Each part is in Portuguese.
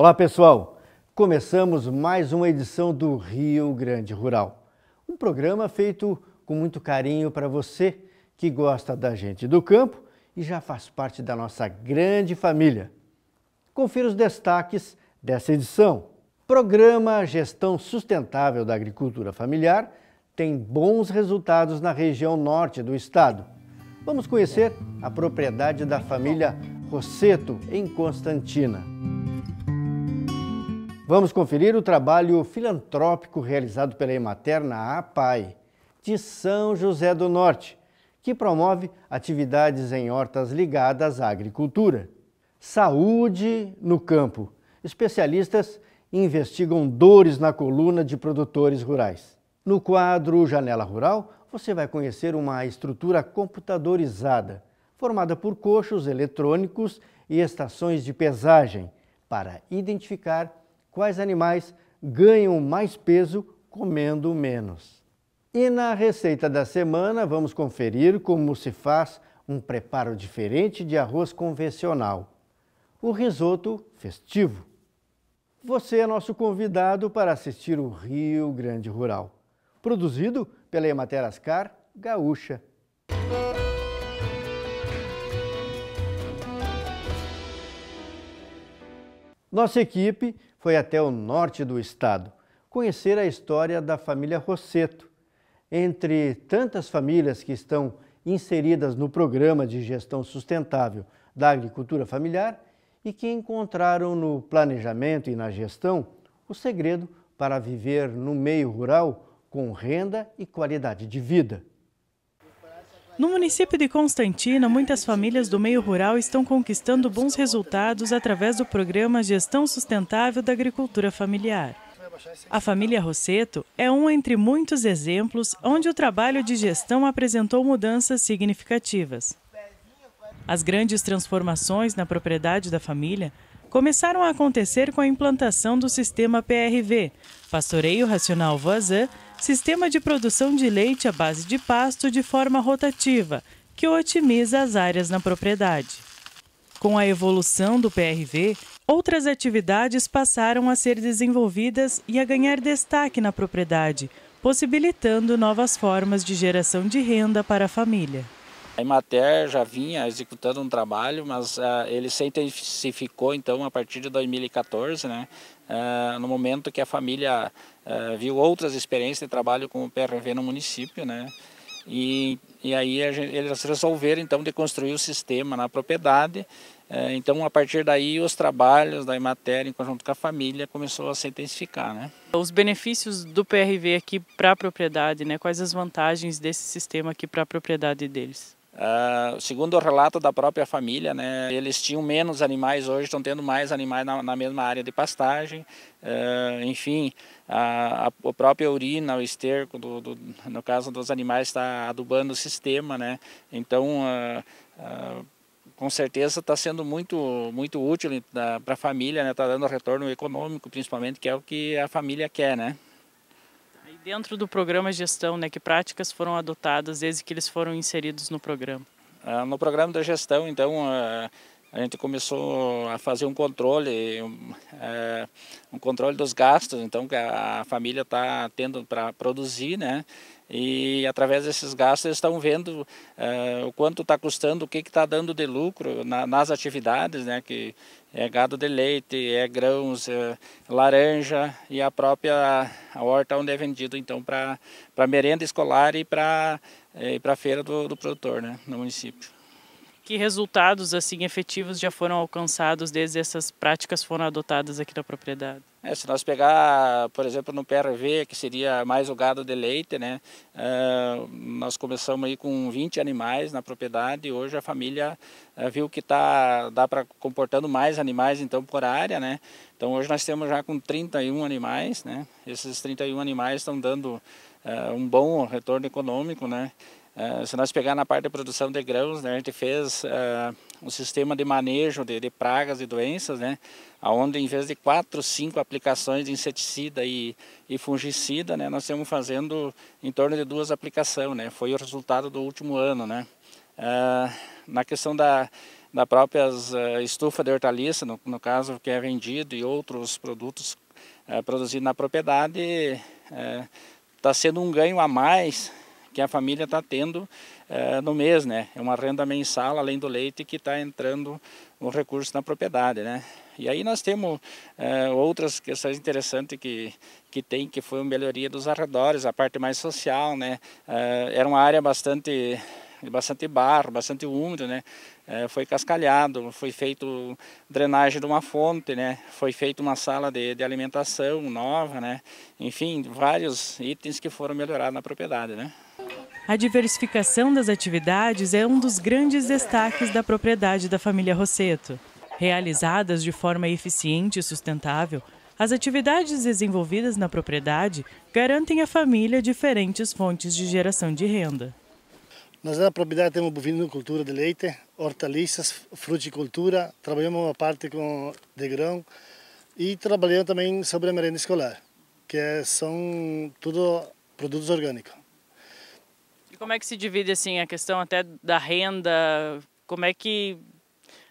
Olá pessoal, começamos mais uma edição do Rio Grande Rural, um programa feito com muito carinho para você que gosta da gente do campo e já faz parte da nossa grande família. Confira os destaques dessa edição. Programa Gestão Sustentável da Agricultura Familiar tem bons resultados na região norte do estado. Vamos conhecer a propriedade da família Rosseto, em Constantina. Vamos conferir o trabalho filantrópico realizado pela Emater na APAI, de São José do Norte, que promove atividades em hortas ligadas à agricultura. Saúde no campo. Especialistas investigam dores na coluna de produtores rurais. No quadro Janela Rural, você vai conhecer uma estrutura computadorizada, formada por coxos eletrônicos e estações de pesagem, para identificar quais animais ganham mais peso comendo menos. E na receita da semana, vamos conferir como se faz um preparo diferente de arroz convencional, o risoto festivo. Você é nosso convidado para assistir o Rio Grande Rural, produzido pela Emater Ascar Gaúcha. Nossa equipe foi até o norte do estado conhecer a história da família Rosseto. Entre tantas famílias que estão inseridas no programa de gestão sustentável da agricultura familiar e que encontraram no planejamento e na gestão o segredo para viver no meio rural com renda e qualidade de vida. No município de Constantina, muitas famílias do meio rural estão conquistando bons resultados através do programa Gestão Sustentável da Agricultura Familiar. A família Rosseto é um entre muitos exemplos onde o trabalho de gestão apresentou mudanças significativas. As grandes transformações na propriedade da família começaram a acontecer com a implantação do sistema PRV, Pastoreio Racional Voisin, sistema de produção de leite à base de pasto de forma rotativa, que otimiza as áreas na propriedade. Com a evolução do PRV, outras atividades passaram a ser desenvolvidas e a ganhar destaque na propriedade, possibilitando novas formas de geração de renda para a família. A Imater já vinha executando um trabalho, mas uh, ele se intensificou então a partir de 2014, né? Uh, no momento que a família uh, viu outras experiências de trabalho com o PRV no município, né? E, e aí gente, eles resolveram então de construir o sistema na propriedade. Então, a partir daí, os trabalhos da Imater em conjunto com a família começou a se intensificar. Né? Os benefícios do PRV aqui para a propriedade, né? quais as vantagens desse sistema aqui para a propriedade deles? Ah, segundo o relato da própria família, né, eles tinham menos animais, hoje estão tendo mais animais na, na mesma área de pastagem. Uh, enfim, a, a, própria urina, o esterco, do, do, no caso dos animais, está adubando o sistema. Né? Então, uh, com certeza está sendo muito muito útil eh, para a família, está né? Tá dando retorno econômico, principalmente, que é o que a família quer, né? Dentro do programa gestão, né, que práticas foram adotadas desde que eles foram inseridos no programa? Ah, no programa da gestão, então, ah, a gente começou a fazer um controle, um, é, um controle dos gastos, então que a família está tendo para produzir, né? E através desses gastos eles estão vendo é, o quanto está custando, o que está dando de lucro na, nas atividades, né? Que é gado de leite, é grãos, é laranja e a própria a horta onde é vendido então para merenda escolar e para a para feira do, do produtor, né? No município que resultados assim efetivos já foram alcançados desde essas práticas foram adotadas aqui na propriedade? É, se nós pegar, por exemplo, no PRV, que seria mais o gado de leite, né? Uh, nós começamos aí com 20 animais na propriedade e hoje a família uh, viu que tá, dá para comportando mais animais então por área, né? Então hoje nós temos já com 31 animais, né? Esses 31 animais estão dando uh, um bom retorno econômico, né? É, se nós pegar na parte de produção de grãos, né, a gente fez uh, um sistema de manejo de, de, pragas e doenças, né, onde em vez de quatro, cinco aplicações de inseticida e, e fungicida, né, nós estamos fazendo em torno de duas aplicações. Né, foi o resultado do último ano. Né. Uh, na questão da, da própria estufa de hortaliça, no, no caso que é vendido, e outros produtos produzidos na propriedade, está sendo um ganho a mais que a família está tendo eh, no mês, né? É uma renda mensal além do leite que está entrando o recurso na propriedade, né? E aí nós temos eh, outras questões interessantes que, que tem, que foi a melhoria dos arredores, a parte mais social, né? Eh, era uma área bastante bastante barro, bastante úmido, né? foi cascalhado, foi feito drenagem de uma fonte, né? Foi feita uma sala de, de, alimentação nova, né? Enfim, vários itens que foram melhorados na propriedade, né? A diversificação das atividades é um dos grandes destaques da propriedade da família Rosseto. Realizadas de forma eficiente e sustentável, as atividades desenvolvidas na propriedade garantem à família diferentes fontes de geração de renda. Nós na propriedade temos bovinocultura de leite, hortaliças, fruticultura, trabalhamos uma parte com, de grão e trabalhamos também sobre a merenda escolar, que é, são tudo produtos orgânicos. Como é que se divide assim a questão até da renda? Como é que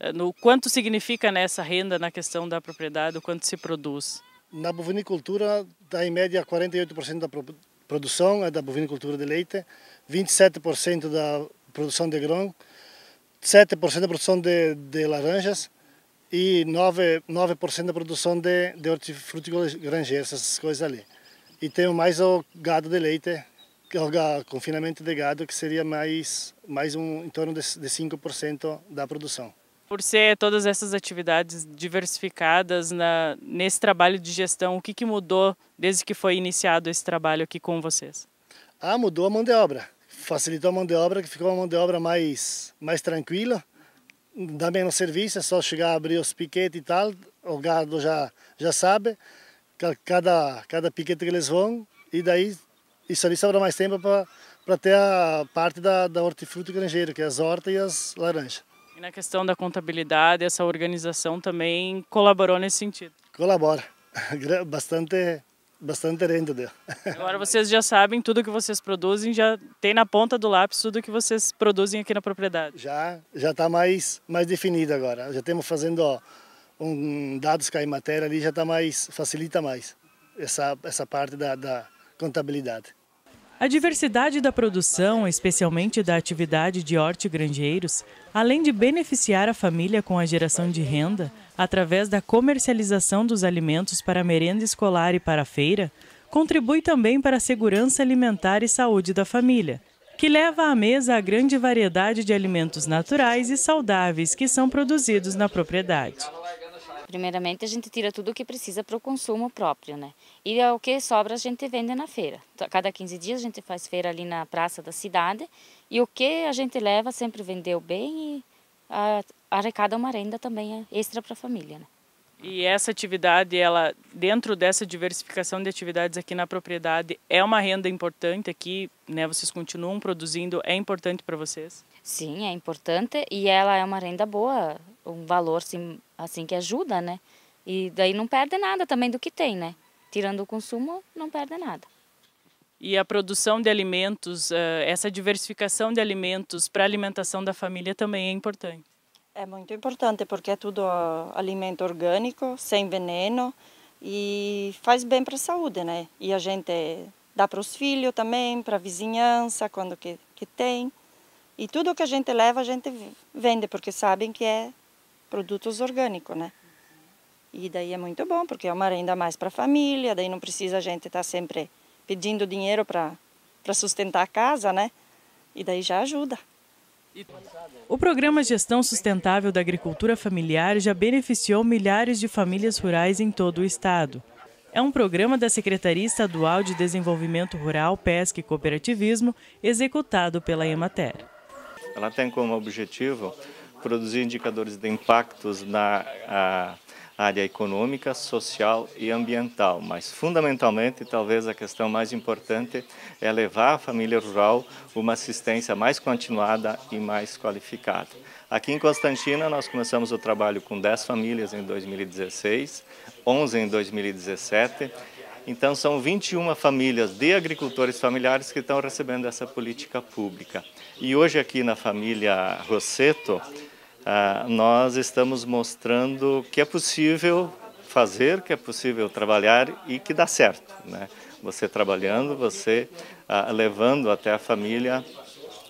eh, no quanto significa nessa né, renda na questão da propriedade, o quanto se produz? Na bovinicultura, dá em média 48% da produção é da bovinicultura de leite, 27% da produção de grão, 7% da produção de, de laranjas e 9%, 9 da produção de, de hortifruti granjeiro, essas coisas ali. E tem mais o gado de leite, confinamento de gado, que seria mais, mais um, em torno de, 5% da produção. Por ser todas essas atividades diversificadas na, nesse trabalho de gestão, o que, que mudou desde que foi iniciado esse trabalho aqui com vocês? Ah, mudou a mão de obra. Facilitou a mão de obra, que ficou uma mão de obra mais, mais tranquila, dá menos serviço, é só chegar, a abrir os piquetes e tal, o gado já, já sabe cada, cada piquete que eles vão, e daí isso ali sobra mais tempo para ter a parte da, da e granjeiro, que é as hortas e as laranjas. E na questão da contabilidade, essa organização também colaborou nesse sentido? Colabora. Bastante, bastante renda deu. Agora vocês já sabem tudo que vocês produzem, já tem na ponta do lápis tudo que vocês produzem aqui na propriedade? Já, já está mais, mais definido agora. Já estamos fazendo ó, um, dados que matéria ali já está mais, facilita mais essa, essa parte da, da contabilidade. A diversidade da produção, especialmente da atividade de hortigrangeiros, além de beneficiar a família com a geração de renda, através da comercialização dos alimentos para a merenda escolar e para a feira, contribui também para a segurança alimentar e saúde da família, que leva à mesa a grande variedade de alimentos naturais e saudáveis que são produzidos na propriedade. Primeiramente, a gente tira tudo o que precisa para o consumo próprio, né? E é o que sobra a gente vende na feira. Cada 15 dias a gente faz feira ali na praça da cidade e o que a gente leva sempre vendeu bem e arrecada uma renda também é, extra para a família, né? E essa atividade, ela dentro dessa diversificação de atividades aqui na propriedade, é uma renda importante aqui, né? Vocês continuam produzindo, é importante para vocês? Sim, é importante e ela é uma renda boa um valor assim, assim que ajuda, né? E daí não perde nada também do que tem, né? Tirando o consumo, não perde nada. E a produção de alimentos, eh, essa diversificação de alimentos para a alimentação da família também é importante. É muito importante porque é tudo alimento orgânico, sem veneno e faz bem para a saúde, né? E a gente dá para os filhos também, para a vizinhança, quando que, que tem. E tudo que a gente leva, a gente vende, porque sabem que é produtos orgânicos, né? E daí é muito bom, porque é uma renda mais para a família, daí não precisa a gente estar tá sempre pedindo dinheiro para sustentar a casa, né? E daí já ajuda. O programa Gestão Sustentável da Agricultura Familiar já beneficiou milhares de famílias rurais em todo o estado. É um programa da Secretaria Estadual de Desenvolvimento Rural, Pesca e Cooperativismo, executado pela Emater. Ela tem como objetivo produzir indicadores de impactos na a, área econômica, social e ambiental. Mas, fundamentalmente, talvez a questão mais importante é levar à família rural uma assistência mais continuada e mais qualificada. Aqui em Constantina, nós começamos o trabalho com 10 famílias em 2016, 11 em 2017. Então, são 21 famílias de agricultores familiares que estão recebendo essa política pública. E hoje, aqui na família Rosseto, ah, nós estamos mostrando que é possível fazer, que é possível trabalhar e que dá certo. Né? Você trabalhando, você ah, levando até a família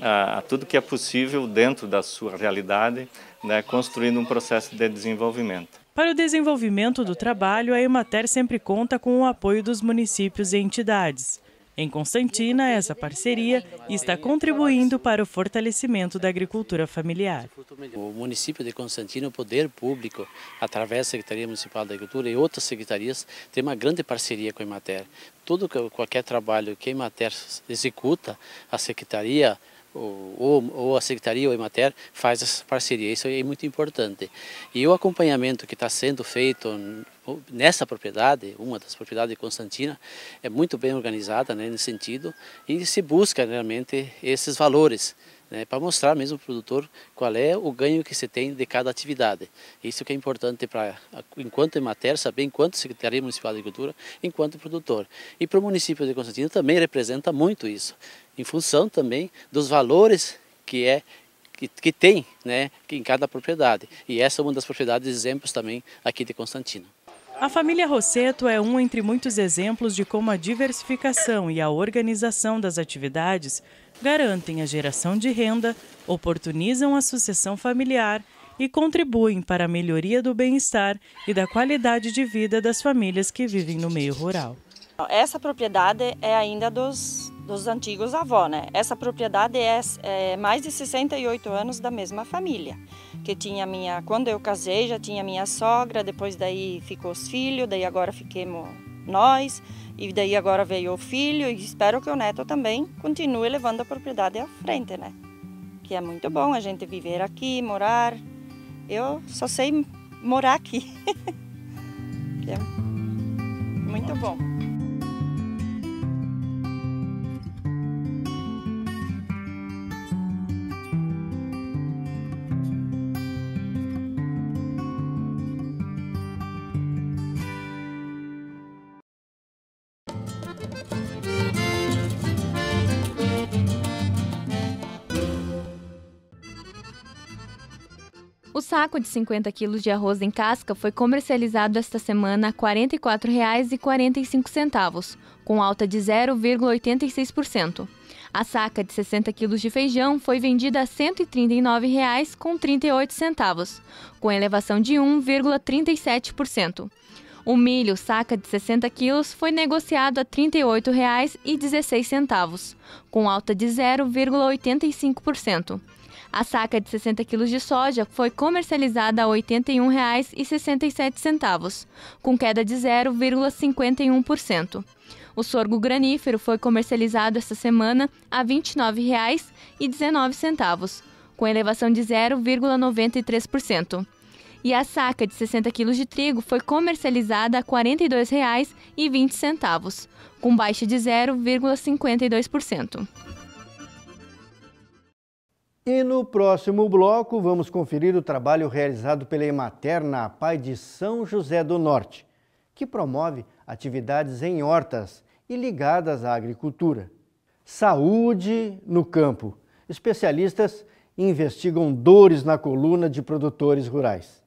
a, ah, a tudo que é possível dentro da sua realidade, né, construindo um processo de desenvolvimento. Para o desenvolvimento do trabalho, a Emater sempre conta com o apoio dos municípios e entidades. Em Constantina, essa parceria está contribuindo para o fortalecimento da agricultura familiar. O município de Constantina, o poder público, através da Secretaria Municipal da Agricultura e outras secretarias, tem uma grande parceria com a Emater. Todo qualquer trabalho que a Emater executa, a Secretaria ou, ou a Secretaria ou a Emater faz essa parceria, isso é muito importante. E o acompanhamento que está sendo feito nessa propriedade, uma das propriedades de Constantina, é muito bem organizada né, nesse sentido e se busca realmente esses valores né, para mostrar mesmo ao produtor qual é o ganho que se tem de cada atividade. Isso que é importante para, enquanto em matéria saber enquanto Secretaria Municipal de Agricultura, enquanto produtor. E para o município de Constantino também representa muito isso, em função também dos valores que é que, que tem né, em cada propriedade. E essa é uma das propriedades exemplos também aqui de Constantino. A família Rosseto é um entre muitos exemplos de como a diversificação e a organização das atividades garantem a geração de renda, oportunizam a sucessão familiar e contribuem para a melhoria do bem-estar e da qualidade de vida das famílias que vivem no meio rural. Essa propriedade é ainda dos, dos antigos avós, né? Essa propriedade é, é, mais de 68 anos da mesma família, que tinha minha, quando eu casei já tinha minha sogra, depois daí ficou os filhos, daí agora fiquemos nós, e daí agora veio o filho, e espero que o neto também continue levando a propriedade à frente, né? Que é muito bom a gente viver aqui, morar. Eu só sei morar aqui. é muito bom. saco de 50 quilos de arroz em casca foi comercializado esta semana a R$ 44,45, com alta de 0,86%. A saca de 60 quilos de feijão foi vendida a R$ 139,38, com elevação de 1,37%. O milho, saca de 60 quilos, foi negociado a R$ 38,16, com alta de 0,85%. A saca de 60 quilos de soja foi comercializada a R$ 81,67, com queda de 0,51%. O sorgo granífero foi comercializado esta semana a R$ 29,19, com elevação de 0,93% e a saca de 60 quilos de trigo foi comercializada a R$ 42,20, com baixa de 0,52%. E no próximo bloco, vamos conferir o trabalho realizado pela Emater na Pai de São José do Norte, que promove atividades em hortas e ligadas à agricultura. Saúde no campo. Especialistas investigam dores na coluna de produtores rurais.